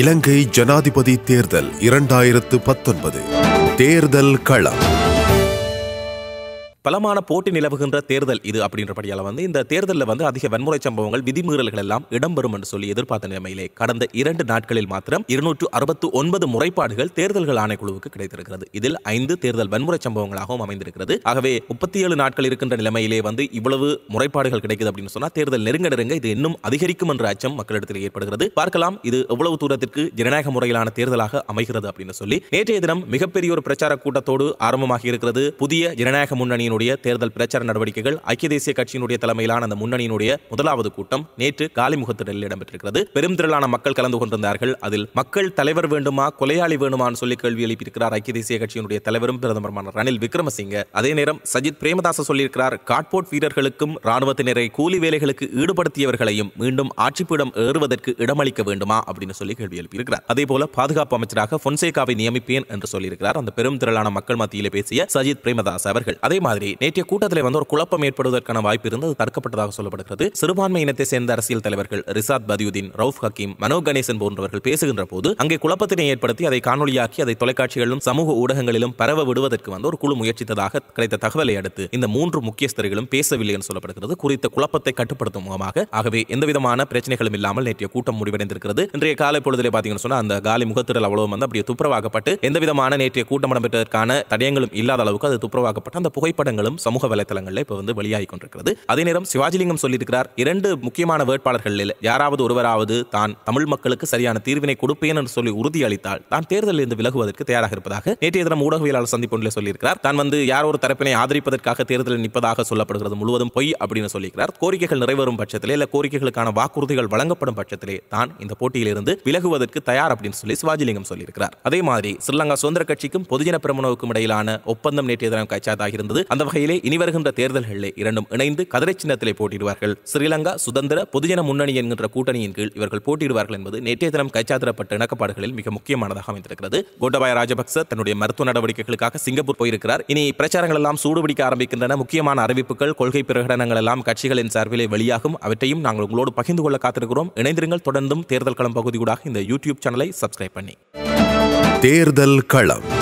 இலங்கை ஜனாதிபதி தேர்தல் இரண்டாயிரத்து பத்தொன்பது தேர்தல் களம் பலமான போட்டி நிலவுகின்ற தேர்தல் இது அப்படின்றபடியால் வந்து இந்த தேர்தலில் வந்து அதிக வன்முறை சம்பவங்கள் விதிமீறல்கள் எல்லாம் இடம்பெறும் என்று சொல்லி எதிர்பார்த்த நிலைமையிலே கடந்த இரண்டு நாட்களில் மாத்திரம் இருநூற்று அறுபத்து ஒன்பது முறைப்பாடுகள் தேர்தல்கள் ஆணைக்குழுவுக்கு கிடைத்திருக்கிறது இதில் ஐந்து தேர்தல் வன்முறை சம்பவங்களாகவும் அமைந்திருக்கிறது ஆகவே முப்பத்தி ஏழு நாட்கள் இருக்கின்ற நிலைமையிலே வந்து இவ்வளவு முறைப்பாடுகள் கிடைக்குது அப்படின்னு சொன்னால் தேர்தல் நெருங்க நெருங்க இது இன்னும் அதிகரிக்கும் என்ற அச்சம் மக்களிடத்தில் ஏற்படுகிறது பார்க்கலாம் இது எவ்வளவு தூரத்திற்கு ஜனநாயக முறையிலான தேர்தலாக அமைகிறது அப்படின்னு சொல்லி நேற்றைய தினம் மிகப்பெரிய ஒரு பிரச்சார கூட்டத்தோடு ஆரம்பமாக இருக்கிறது புதிய ஜனநாயக முன்னணி முன்னணியினுடைய தேர்தல் பிரச்சார நடவடிக்கைகள் ஐக்கிய தேசிய கட்சியினுடைய தலைமையிலான அந்த முன்னணியினுடைய முதலாவது கூட்டம் நேற்று காலிமுகத்திடலில் இடம்பெற்றிருக்கிறது பெரும் திரளான மக்கள் கலந்து கொண்டிருந்தார்கள் அதில் மக்கள் தலைவர் வேண்டுமா கொலையாளி வேண்டுமான்னு சொல்லி கேள்வி எழுப்பியிருக்கிறார் ஐக்கிய தேசிய கட்சியினுடைய தலைவரும் பிரதமருமான ரணில் விக்ரமசிங்க அதே நேரம் சஜித் பிரேமதாச சொல்லியிருக்கிறார் காட்போர்ட் வீரர்களுக்கும் ராணுவத்தினரை கூலி வேலைகளுக்கு ஈடுபடுத்தியவர்களையும் மீண்டும் ஆட்சிப்பீடம் ஏறுவதற்கு இடமளிக்க வேண்டுமா அப்படின்னு சொல்லி கேள்வி எழுப்பியிருக்கிறார் அதே போல பாதுகாப்பு அமைச்சராக பொன்சேகாவை நியமிப்பேன் என்று சொல்லியிருக்கிறார் அந்த பெரும் திரளான மக்கள் மத்தியில் பேசிய சஜித் பிரேமதாஸ் அவர்கள் அதே மாதிரி மாதிரி நேற்றைய கூட்டத்தில் வந்து ஒரு குழப்பம் ஏற்படுவதற்கான வாய்ப்பு இருந்து அது தடுக்கப்பட்டதாக சொல்லப்படுகிறது சிறுபான்மை இனத்தை சேர்ந்த அரசியல் தலைவர்கள் ரிசாத் பதியுதீன் ரவுஃப் ஹக்கீம் மனோ கணேசன் போன்றவர்கள் பேசுகின்ற போது அங்கே குழப்பத்தினை ஏற்படுத்தி அதை காணொலியாக்கி அதை தொலைக்காட்சிகளிலும் சமூக ஊடகங்களிலும் பரவ விடுவதற்கு வந்து ஒரு குழு முயற்சித்ததாக கிடைத்த தகவலை அடுத்து இந்த மூன்று முக்கியஸ்தர்களும் பேசவில்லை என்று சொல்லப்படுகிறது குறித்த குழப்பத்தை கட்டுப்படுத்தும் முகமாக ஆகவே எந்தவிதமான பிரச்சனைகளும் இல்லாமல் நேற்றைய கூட்டம் முடிவடைந்திருக்கிறது இன்றைய காலை பொழுதிலே பாத்தீங்கன்னு சொன்னா அந்த காலி முகத்திடல் அவ்வளவு வந்து அப்படியே துப்புரவாக்கப்பட்டு எந்தவிதமான நேற்றைய கூட்டம் நடைபெற்றதற்கான தடயங்களும் இல்லாத அளவுக்கு அது துப்புரவாக்கப்பட்டு அந்த புகைப்பட திரைப்படங்களும் சமூக வலைதளங்களில் இப்போ வந்து வெளியாகி கொண்டிருக்கிறது அதே நேரம் சிவாஜிலிங்கம் சொல்லியிருக்கிறார் இரண்டு முக்கியமான வேட்பாளர்களில் யாராவது ஒருவராவது தான் தமிழ் மக்களுக்கு சரியான தீர்வினை கொடுப்பேன் என்று சொல்லி உறுதியளித்தால் தான் தேர்தலில் இருந்து விலகுவதற்கு தயாராக இருப்பதாக நேற்றைய தினம் ஊடகவியலாளர் சந்திப்பு ஒன்றில் சொல்லியிருக்கிறார் தான் வந்து யார் ஒரு தரப்பினை ஆதரிப்பதற்காக தேர்தலில் நிற்பதாக சொல்லப்படுகிறது முழுவதும் பொய் அப்படின்னு சொல்லியிருக்கிறார் கோரிக்கைகள் நிறைவேறும் பட்சத்திலே இல்ல கோரிக்கைகளுக்கான வாக்குறுதிகள் வழங்கப்படும் பட்சத்திலே தான் இந்த போட்டியிலிருந்து விலகுவதற்கு தயார் அப்படின்னு சொல்லி சிவாஜிலிங்கம் சொல்லியிருக்கிறார் அதே மாதிரி ஸ்ரீலங்கா சுதந்திர கட்சிக்கும் பொதுஜன பிரமுனவுக்கும் இடையிலான ஒப்பந்தம் நேற்றைய தினம் கைச்சாதாக இருந்தது அந்த வகையிலே இனி வருகின்ற தேர்தல்களிலே இரண்டும் இணைந்து கதிரை சின்னத்திலே போட்டியிடுவார்கள் ஸ்ரீலங்கா சுதந்திர பொதுஜன முன்னணி என்கின்ற கூட்டணியின் கீழ் இவர்கள் போட்டியிடுவார்கள் என்பது நேற்றைய தினம் கைச்சாத்திரப்பட்ட இணக்கப்பாடுகளில் மிக முக்கியமானதாக அமைந்திருக்கிறது கோட்டபாய ராஜபக்ச தன்னுடைய மருத்துவ நடவடிக்கைகளுக்காக சிங்கப்பூர் போயிருக்கிறார் இனி பிரச்சாரங்கள் எல்லாம் சூடுபிடிக்க ஆரம்பிக்கின்றன முக்கியமான அறிவிப்புகள் கொள்கை பிரகடனங்கள் எல்லாம் கட்சிகளின் சார்பிலே வெளியாகும் அவற்றையும் நாங்கள் உங்களோடு பகிர்ந்து கொள்ள காத்திருக்கிறோம் இணைந்திருங்கள் தொடர்ந்தும் தேர்தல் களம் பகுதியூடாக இந்த யூடியூப் சேனலை சப்ஸ்கிரைப் பண்ணி தேர்தல் களம்